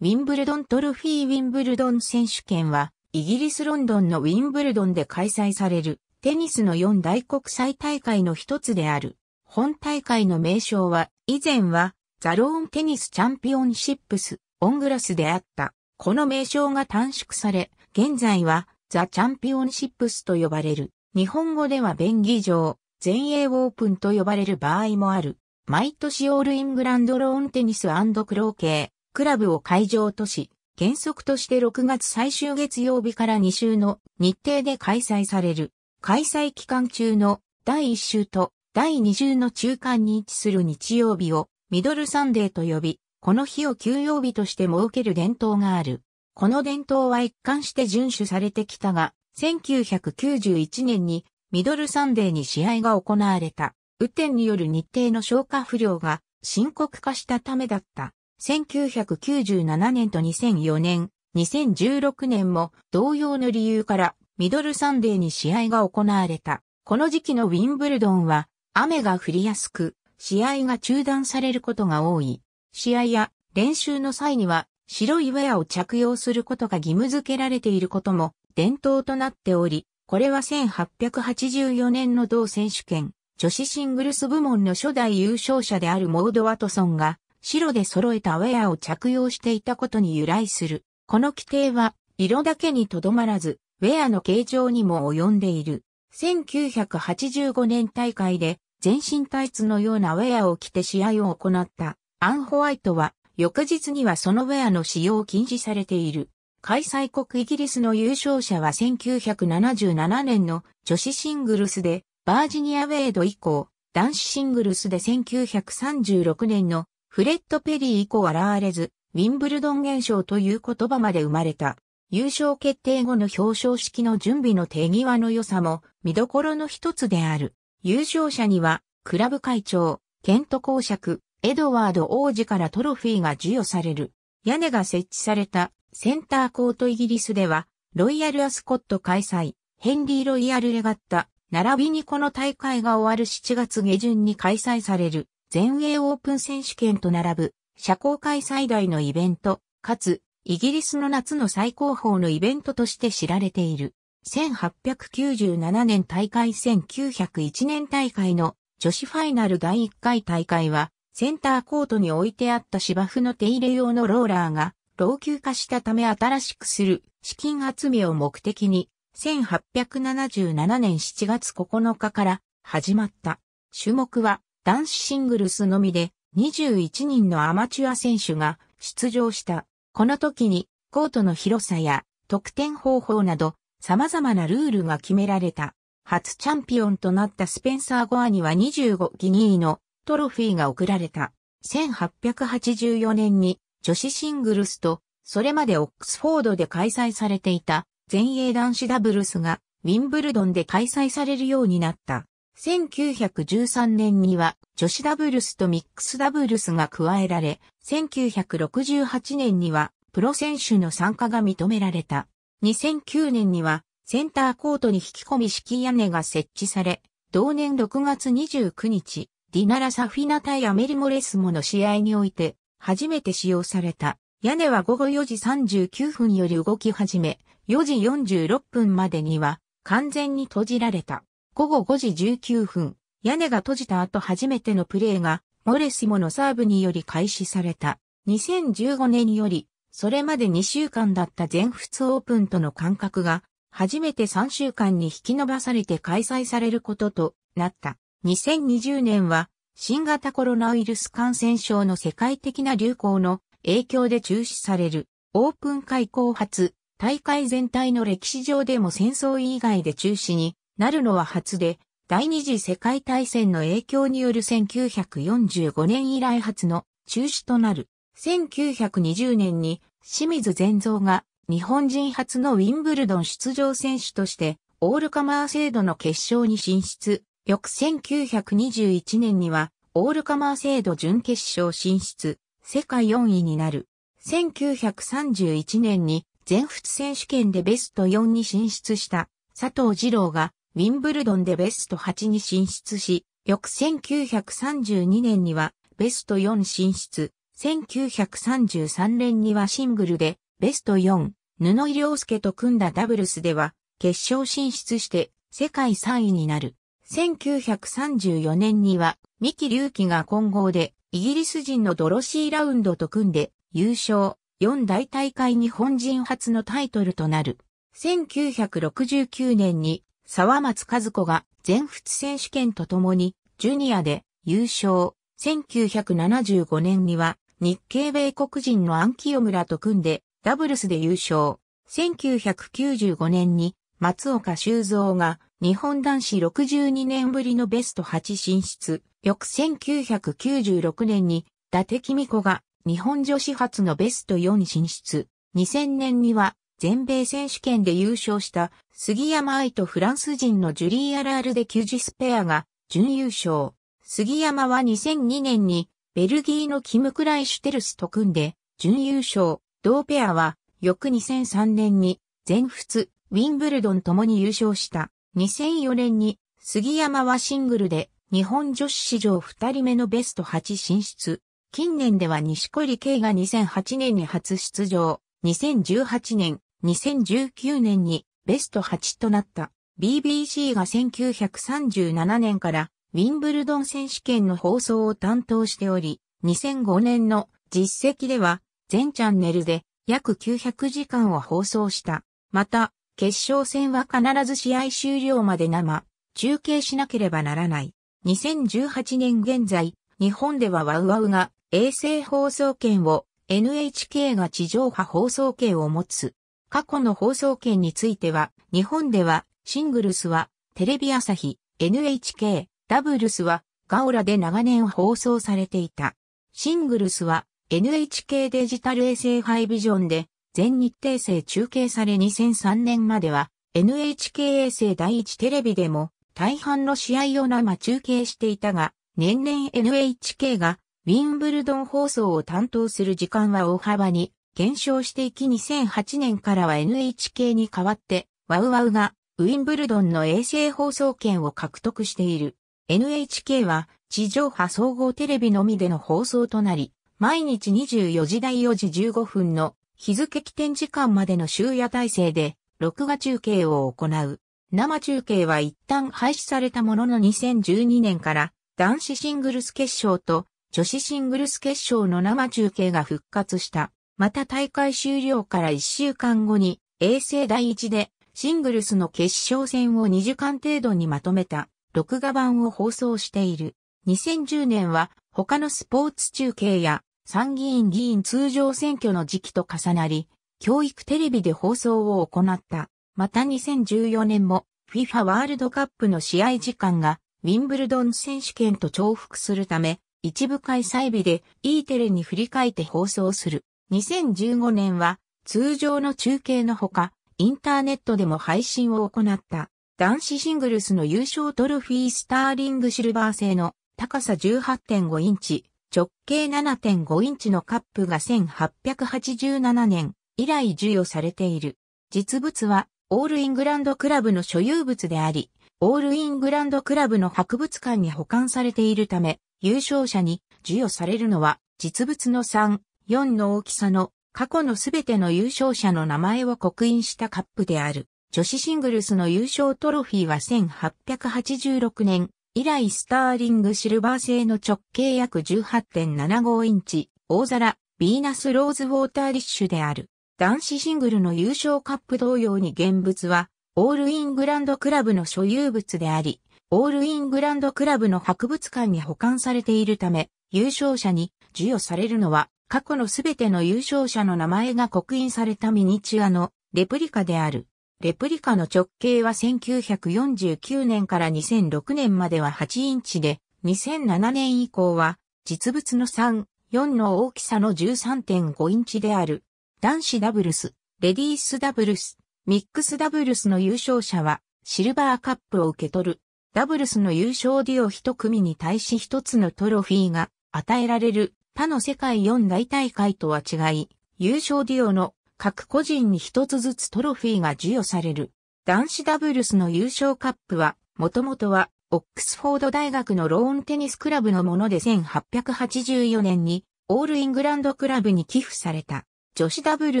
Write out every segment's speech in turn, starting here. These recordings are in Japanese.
ウィンブルドントロフィーウィンブルドン選手権は、イギリスロンドンのウィンブルドンで開催される、テニスの4大国際大会の一つである。本大会の名称は、以前は、ザローンテニスチャンピオンシップス、オングラスであった。この名称が短縮され、現在は、ザチャンピオンシップスと呼ばれる。日本語では便宜上、全英オープンと呼ばれる場合もある。毎年オールイングランドローンテニスクローケー。クラブを会場とし、原則として6月最終月曜日から2週の日程で開催される。開催期間中の第1週と第2週の中間に位置する日曜日をミドルサンデーと呼び、この日を休養日として設ける伝統がある。この伝統は一貫して遵守されてきたが、1991年にミドルサンデーに試合が行われた。雨天による日程の消化不良が深刻化したためだった。1997年と2004年、2016年も同様の理由からミドルサンデーに試合が行われた。この時期のウィンブルドンは雨が降りやすく、試合が中断されることが多い。試合や練習の際には白いウェアを着用することが義務付けられていることも伝統となっており、これは1884年の同選手権、女子シングルス部門の初代優勝者であるモード・ワトソンが白で揃えたウェアを着用していたことに由来する。この規定は、色だけにとどまらず、ウェアの形状にも及んでいる。1985年大会で、全身タイツのようなウェアを着て試合を行った。アンホワイトは、翌日にはそのウェアの使用を禁止されている。開催国イギリスの優勝者は1977年の女子シングルスでバージニア・ウェイド以降、男子シングルスで1936年のフレッド・ペリー以降現れず、ウィンブルドン現象という言葉まで生まれた。優勝決定後の表彰式の準備の手際の良さも見どころの一つである。優勝者には、クラブ会長、ケント公爵、エドワード王子からトロフィーが授与される。屋根が設置されたセンターコートイギリスでは、ロイヤルアスコット開催、ヘンリーロイヤルレガッタ、並びにこの大会が終わる7月下旬に開催される。全英オープン選手権と並ぶ、社交界最大のイベント、かつ、イギリスの夏の最高峰のイベントとして知られている。1897年大会1901年大会の女子ファイナル第1回大会は、センターコートに置いてあった芝生の手入れ用のローラーが老朽化したため新しくする資金集めを目的に、1877年7月9日から始まった。種目は男子シングルスのみで21人のアマチュア選手が出場した。この時にコートの広さや得点方法など様々なルールが決められた。初チャンピオンとなったスペンサー・ゴアには25期2位のトロフィーが贈られた。1884年に女子シングルスとそれまでオックスフォードで開催されていた全英男子ダブルスがウィンブルドンで開催されるようになった。1913年には女子ダブルスとミックスダブルスが加えられ、1968年にはプロ選手の参加が認められた。2009年にはセンターコートに引き込み式屋根が設置され、同年6月29日、ディナラ・サフィナ対アメリモ・レスモの試合において初めて使用された。屋根は午後4時39分より動き始め、4時46分までには完全に閉じられた。午後5時19分、屋根が閉じた後初めてのプレーが、モレシモのサーブにより開始された。2015年より、それまで2週間だった全仏オープンとの間隔が、初めて3週間に引き延ばされて開催されることとなった。2020年は、新型コロナウイルス感染症の世界的な流行の影響で中止される。オープン開校初、大会全体の歴史上でも戦争以外で中止になるのは初で、第二次世界大戦の影響による1945年以来初の中止となる。1920年に清水善造が日本人初のウィンブルドン出場選手としてオールカマー制度の決勝に進出。翌1921年にはオールカマー制度準決勝進出。世界4位になる。1931年に全仏選手権でベスト4に進出した佐藤二郎がウィンブルドンでベスト8に進出し、翌1932年にはベスト4進出、1933年にはシングルでベスト4、布井良介と組んだダブルスでは決勝進出して世界3位になる。1934年には三木隆起が混合でイギリス人のドロシーラウンドと組んで優勝4大大会日本人初のタイトルとなる。1969年に沢松和子が全仏選手権とともに、ジュニアで優勝。1975年には、日系米国人のアンキヨ村と組んで、ダブルスで優勝。1995年に、松岡修造が、日本男子62年ぶりのベスト8進出。翌1996年に、伊達公子が、日本女子初のベスト4進出。2000年には、全米選手権で優勝した杉山愛とフランス人のジュリー・アラールデ・キュジスペアが準優勝。杉山は2002年にベルギーのキム・クライシュテルスと組んで準優勝。同ペアは翌2003年に全仏、ウィンブルドンともに優勝した。2004年に杉山はシングルで日本女子史上2人目のベスト8進出。近年では西堀圭が2008年に初出場。2018年、2019年にベスト8となった BBC が1937年からウィンブルドン選手権の放送を担当しており、2005年の実績では全チャンネルで約900時間を放送した。また、決勝戦は必ず試合終了まで生、中継しなければならない。2018年現在、日本ではワウワウが衛星放送権を NHK が地上波放送権を持つ。過去の放送権については、日本ではシングルスはテレビ朝日、NHK、ダブルスはガオラで長年放送されていた。シングルスは NHK デジタル衛星ハイビジョンで全日程制中継され2003年までは NHK 衛星第一テレビでも大半の試合を生中継していたが、年々 NHK がウィンブルドン放送を担当する時間は大幅に減少していき2008年からは NHK に代わって、ワウワウがウィンブルドンの衛星放送権を獲得している。NHK は地上波総合テレビのみでの放送となり、毎日24時台4時15分の日付起点時間までの終夜体制で録画中継を行う。生中継は一旦廃止されたものの2012年から男子シングルス決勝と女子シングルス決勝の生中継が復活した。また大会終了から1週間後に、衛星第一で、シングルスの決勝戦を2時間程度にまとめた、録画版を放送している。2010年は、他のスポーツ中継や、参議院議員通常選挙の時期と重なり、教育テレビで放送を行った。また2014年も FIFA ワールドカップの試合時間がウィンブルドン選手権と重複するため、一部開催日で E テレに振り返って放送する。2015年は通常の中継のほか、インターネットでも配信を行った男子シングルスの優勝トロフィースターリングシルバー製の高さ18.5インチ、直径7.5インチのカップが1887年以来授与されている。実物はオールイングランドクラブの所有物であり、オールイングランドクラブの博物館に保管されているため、優勝者に授与されるのは実物の3 4の大きさの過去のすべての優勝者の名前を刻印したカップである。女子シングルスの優勝トロフィーは1886年以来スターリングシルバー製の直径約18.75インチ大皿ビーナスローズウォーターリッシュである。男子シングルの優勝カップ同様に現物はオールイングランドクラブの所有物であり、オールイングランドクラブの博物館に保管されているため、優勝者に授与されるのは過去のすべての優勝者の名前が刻印されたミニチュアのレプリカである。レプリカの直径は1949年から2006年までは8インチで、2007年以降は実物の3、4の大きさの13.5インチである。男子ダブルス、レディースダブルス、ミックスダブルスの優勝者はシルバーカップを受け取る。ダブルスの優勝ディオ1組に対し1つのトロフィーが与えられる他の世界四大大会とは違い、優勝デュオの各個人に一つずつトロフィーが授与される。男子ダブルスの優勝カップは、もともとは、オックスフォード大学のローンテニスクラブのもので1884年に、オールイングランドクラブに寄付された。女子ダブル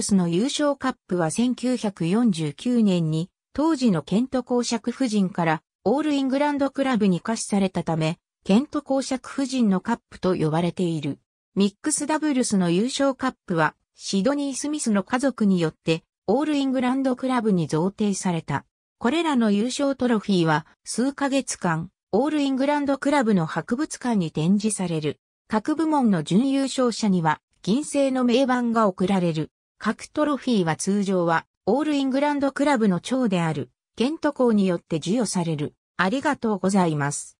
スの優勝カップは1949年に、当時のケント公爵夫人から、オールイングランドクラブに貸しされたため、ケント公爵夫人のカップと呼ばれている。ミックスダブルスの優勝カップは、シドニー・スミスの家族によって、オールイングランドクラブに贈呈された。これらの優勝トロフィーは、数ヶ月間、オールイングランドクラブの博物館に展示される。各部門の準優勝者には、銀製の名盤が贈られる。各トロフィーは通常は、オールイングランドクラブの長である、ケント校によって授与される。ありがとうございます。